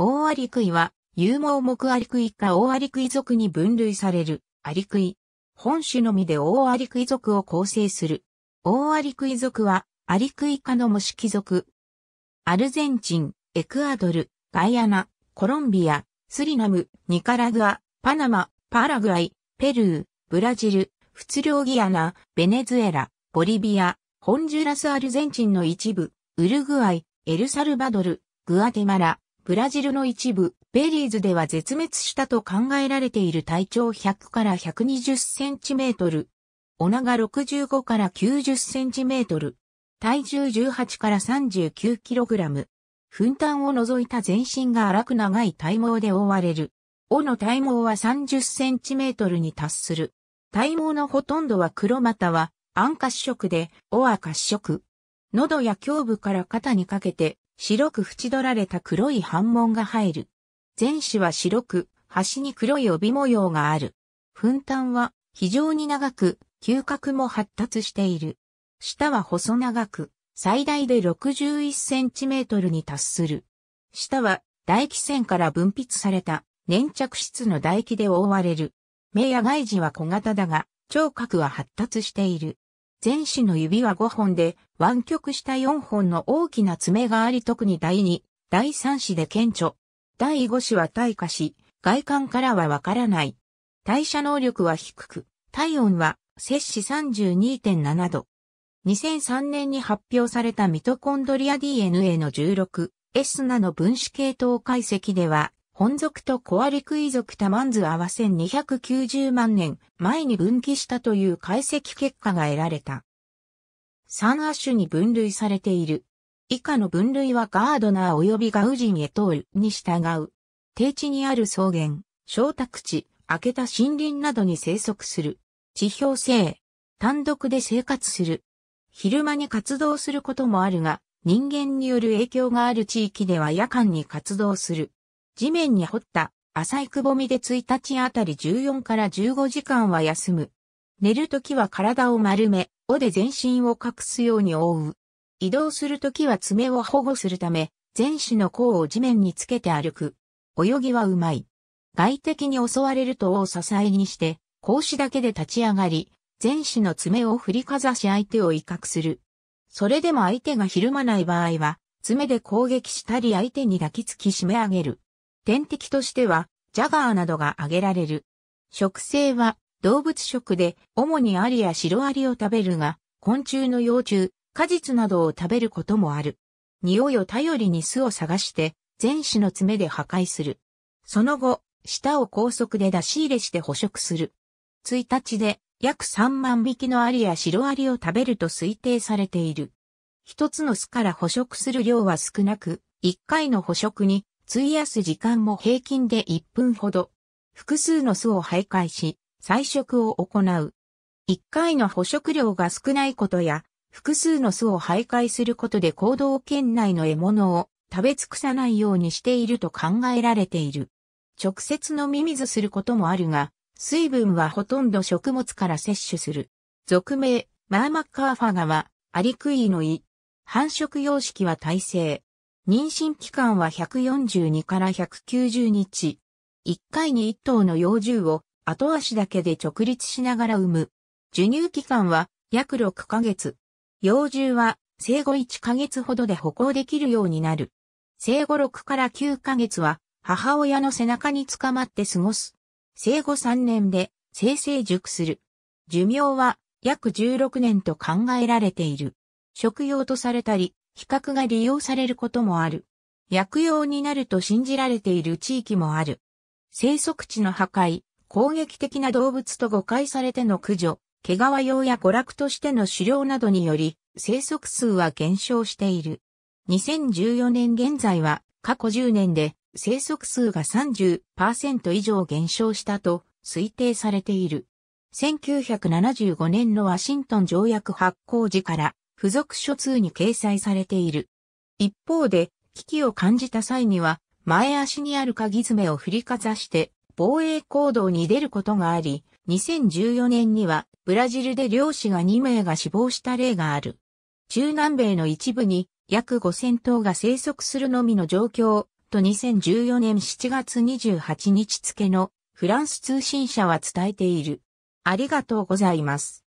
オオアリクイは、有毛目アリクイかオオアリクイ属に分類される、アリクイ。本種のみでオオアリクイ属を構成する。オオアリクイ属は、アリクイ科の模式属。アルゼンチン、エクアドル、ガイアナ、コロンビア、スリナム、ニカラグア、パナマ、パラグアイ、ペルー、ブラジル、フツリオギアナ、ベネズエラ、ボリビア、ホンジュラスアルゼンチンの一部、ウルグアイ、エルサルバドル、グアテマラ、ブラジルの一部、ベリーズでは絶滅したと考えられている体長100から120センチメートル。お長65から90センチメートル。体重18から39キログラム。粉炭を除いた全身が荒く長い体毛で覆われる。尾の体毛は30センチメートルに達する。体毛のほとんどは黒または暗褐色で、尾は褐色。喉や胸部から肩にかけて白く縁取られた黒い斑紋が入る。前肢は白く、端に黒い帯模様がある。粉端は非常に長く、嗅覚も発達している。舌は細長く、最大で61センチメートルに達する。舌は唾液腺から分泌された粘着質の唾液で覆われる。目や外耳は小型だが、聴覚は発達している。前肢の指は5本で、湾曲した4本の大きな爪があり特に第2、第3子で顕著。第5子は退化し、外観からはわからない。代謝能力は低く、体温は摂氏32.7度。2003年に発表されたミトコンドリア DNA の 16S ナの分子系統解析では、本族とコアリクイ族タマンズ合わせ2 9 0万年前に分岐したという解析結果が得られた。三亜種に分類されている。以下の分類はガードナー及びガウジンエトールに従う。低地にある草原、小宅地、明けた森林などに生息する。地表性。単独で生活する。昼間に活動することもあるが、人間による影響がある地域では夜間に活動する。地面に掘った浅いくぼみで1日あたり14から15時間は休む。寝るときは体を丸め、尾で全身を隠すように覆う。移動するときは爪を保護するため、全種の甲を地面につけて歩く。泳ぎはうまい。外敵に襲われると尾を支えにして、格子だけで立ち上がり、全種の爪を振りかざし相手を威嚇する。それでも相手がひるまない場合は、爪で攻撃したり相手に抱きつき締め上げる。天敵としては、ジャガーなどが挙げられる。食性は動物食で、主にアリやシロアリを食べるが、昆虫の幼虫、果実などを食べることもある。匂いを頼りに巣を探して、全種の爪で破壊する。その後、舌を高速で出し入れして捕食する。1日で約3万匹のアリやシロアリを食べると推定されている。一つの巣から捕食する量は少なく、一回の捕食に費やす時間も平均で1分ほど。複数の巣を徘徊し、採食を行う。1回の捕食量が少ないことや、複数の巣を徘徊することで行動圏内の獲物を食べ尽くさないようにしていると考えられている。直接飲み水することもあるが、水分はほとんど食物から摂取する。俗名、マーマッカーファガは、アリクイの胃。繁殖様式は耐性。妊娠期間は142から190日。1回に1頭の幼獣を後足だけで直立しながら産む。授乳期間は約6ヶ月。幼獣は生後1ヶ月ほどで歩行できるようになる。生後6から9ヶ月は母親の背中につかまって過ごす。生後3年で生成熟する。寿命は約16年と考えられている。食用とされたり、比較が利用されることもある。薬用になると信じられている地域もある。生息地の破壊、攻撃的な動物と誤解されての駆除、毛皮用や娯楽としての狩猟などにより、生息数は減少している。2014年現在は、過去10年で生息数が30%以上減少したと推定されている。1975年のワシントン条約発行時から付属書通に掲載されている。一方で、危機を感じた際には、前足にある鍵爪を振りかざして、防衛行動に出ることがあり、2014年には、ブラジルで漁師が2名が死亡した例がある。中南米の一部に約5000頭が生息するのみの状況と2014年7月28日付のフランス通信社は伝えている。ありがとうございます。